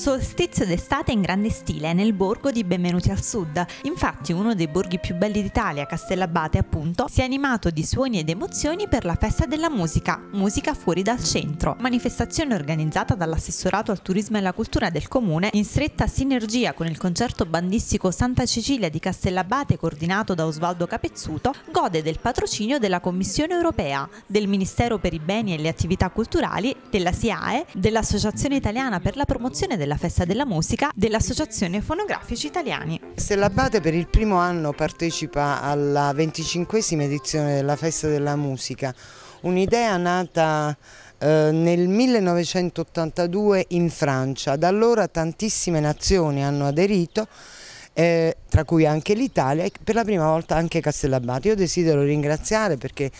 solstizio d'estate in grande stile nel borgo di Benvenuti al Sud. Infatti uno dei borghi più belli d'Italia, Castellabate appunto, si è animato di suoni ed emozioni per la festa della musica, musica fuori dal centro, manifestazione organizzata dall'assessorato al turismo e alla cultura del comune in stretta sinergia con il concerto bandistico Santa Cecilia di Castellabate coordinato da Osvaldo Capezzuto, gode del patrocinio della Commissione europea, del Ministero per i beni e le attività culturali, della SIAE, dell'Associazione italiana per la promozione della della Festa della Musica dell'Associazione Fonografici Italiani. Stellabate per il primo anno partecipa alla venticinquesima edizione della Festa della Musica, un'idea nata eh, nel 1982 in Francia, da allora tantissime nazioni hanno aderito eh, tra cui anche l'Italia e per la prima volta anche Castellabate. Io desidero ringraziare perché,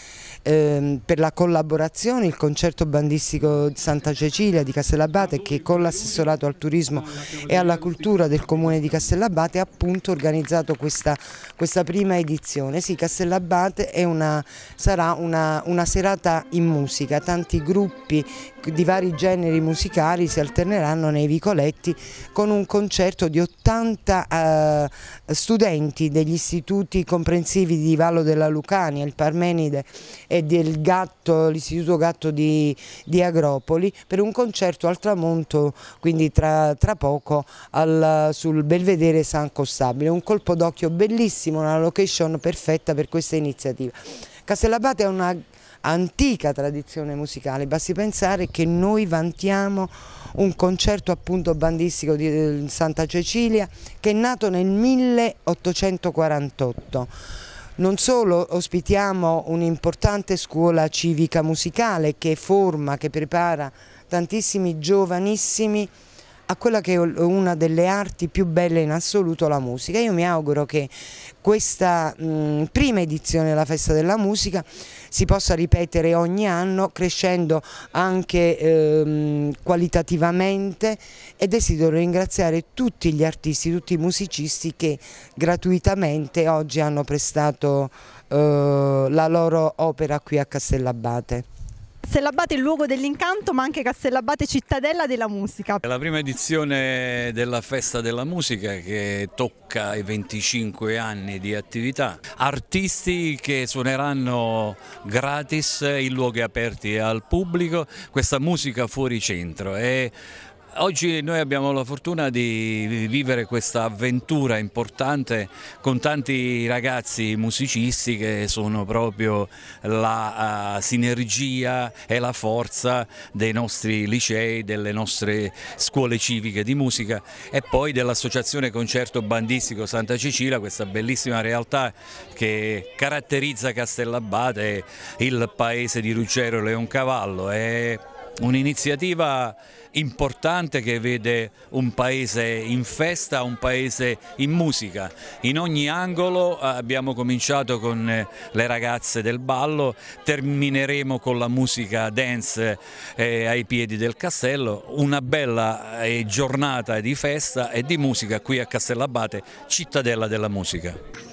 ehm, per la collaborazione il concerto bandistico Santa Cecilia di Castellabate che con l'assessorato al turismo e alla cultura del comune di Castellabate ha appunto organizzato questa, questa prima edizione. Sì, Castellabate una, sarà una, una serata in musica, tanti gruppi di vari generi musicali si alterneranno nei vicoletti con un concerto di 80 eh, studenti degli istituti comprensivi di Vallo della Lucania, il Parmenide e l'Istituto Gatto di, di, Agropoli per un concerto al tramonto, quindi tra, tra poco, al, sul Belvedere San Costabile. Un colpo d'occhio bellissimo, una location perfetta per questa iniziativa. Castellabate è una antica tradizione musicale, basti pensare che noi vantiamo un concerto appunto bandistico di eh, Santa Cecilia che è nato nel 1848. Non solo ospitiamo un'importante scuola civica musicale che forma, che prepara tantissimi giovanissimi a quella che è una delle arti più belle in assoluto, la musica. Io mi auguro che questa mh, prima edizione della Festa della Musica si possa ripetere ogni anno crescendo anche ehm, qualitativamente e desidero ringraziare tutti gli artisti, tutti i musicisti che gratuitamente oggi hanno prestato eh, la loro opera qui a Castellabate. Castellabate il luogo dell'incanto ma anche Castellabate cittadella della musica. È la prima edizione della Festa della Musica che tocca i 25 anni di attività. Artisti che suoneranno gratis in luoghi aperti al pubblico questa musica fuori centro. È Oggi noi abbiamo la fortuna di vivere questa avventura importante con tanti ragazzi musicisti che sono proprio la uh, sinergia e la forza dei nostri licei, delle nostre scuole civiche di musica e poi dell'Associazione Concerto Bandistico Santa Cecilia, questa bellissima realtà che caratterizza Castellabate, il paese di Ruggero Leoncavallo. E Un'iniziativa importante che vede un paese in festa, un paese in musica. In ogni angolo eh, abbiamo cominciato con eh, le ragazze del ballo, termineremo con la musica dance eh, ai piedi del castello, una bella eh, giornata di festa e di musica qui a Castellabate, cittadella della musica.